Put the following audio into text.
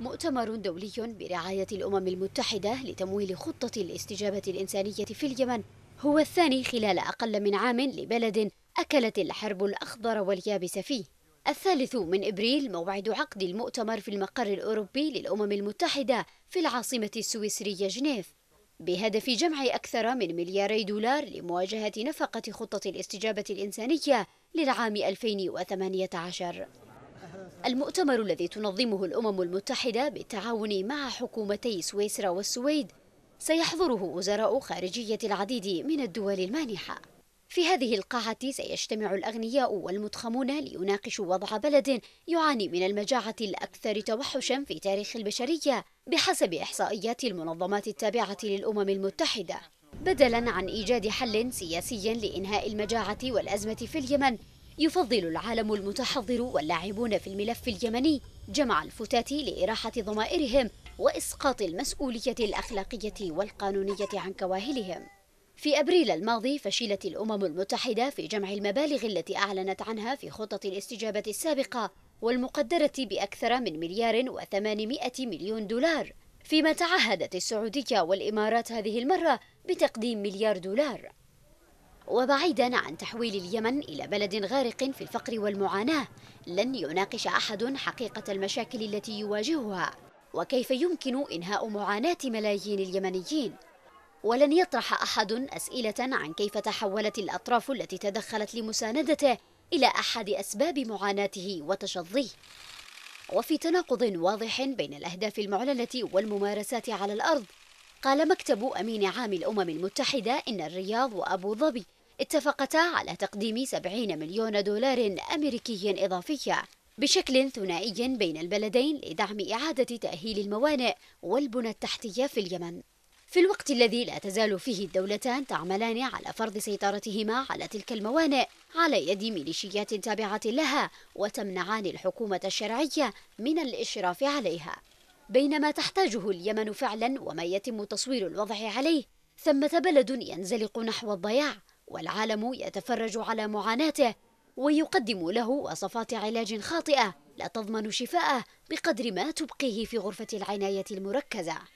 مؤتمر دولي برعاية الأمم المتحدة لتمويل خطة الاستجابة الإنسانية في اليمن هو الثاني خلال أقل من عام لبلد أكلت الحرب الأخضر واليابس فيه الثالث من إبريل موعد عقد المؤتمر في المقر الأوروبي للأمم المتحدة في العاصمة السويسرية جنيف بهدف جمع أكثر من ملياري دولار لمواجهة نفقة خطة الاستجابة الإنسانية للعام 2018 المؤتمر الذي تنظمه الأمم المتحدة بالتعاون مع حكومتي سويسرا والسويد سيحضره وزراء خارجية العديد من الدول المانحة في هذه القاعة سيجتمع الأغنياء والمضخمون ليناقشوا وضع بلد يعاني من المجاعة الأكثر توحشا في تاريخ البشرية بحسب إحصائيات المنظمات التابعة للأمم المتحدة بدلا عن إيجاد حل سياسي لإنهاء المجاعة والأزمة في اليمن يفضل العالم المتحضر واللاعبون في الملف اليمني جمع الفتاة لإراحة ضمائرهم وإسقاط المسؤولية الأخلاقية والقانونية عن كواهلهم في أبريل الماضي فشلت الأمم المتحدة في جمع المبالغ التي أعلنت عنها في خطة الاستجابة السابقة والمقدرة بأكثر من مليار وثمانمائة مليون دولار فيما تعهدت السعودية والإمارات هذه المرة بتقديم مليار دولار وبعيدا عن تحويل اليمن إلى بلد غارق في الفقر والمعاناة لن يناقش أحد حقيقة المشاكل التي يواجهها وكيف يمكن إنهاء معاناة ملايين اليمنيين ولن يطرح أحد أسئلة عن كيف تحولت الأطراف التي تدخلت لمساندته إلى أحد أسباب معاناته وتشظيه وفي تناقض واضح بين الأهداف المعلنة والممارسات على الأرض قال مكتب أمين عام الأمم المتحدة إن الرياض وأبو ظبي اتفقتا على تقديم 70 مليون دولار أمريكي إضافية بشكل ثنائي بين البلدين لدعم إعادة تأهيل الموانئ والبنى التحتية في اليمن في الوقت الذي لا تزال فيه الدولتان تعملان على فرض سيطرتهما على تلك الموانئ على يد ميليشيات تابعة لها وتمنعان الحكومة الشرعية من الإشراف عليها بين ما تحتاجه اليمن فعلا وما يتم تصوير الوضع عليه ثمة بلد ينزلق نحو الضياع والعالم يتفرج على معاناته ويقدم له وصفات علاج خاطئة لا تضمن شفاءه بقدر ما تبقيه في غرفة العناية المركزة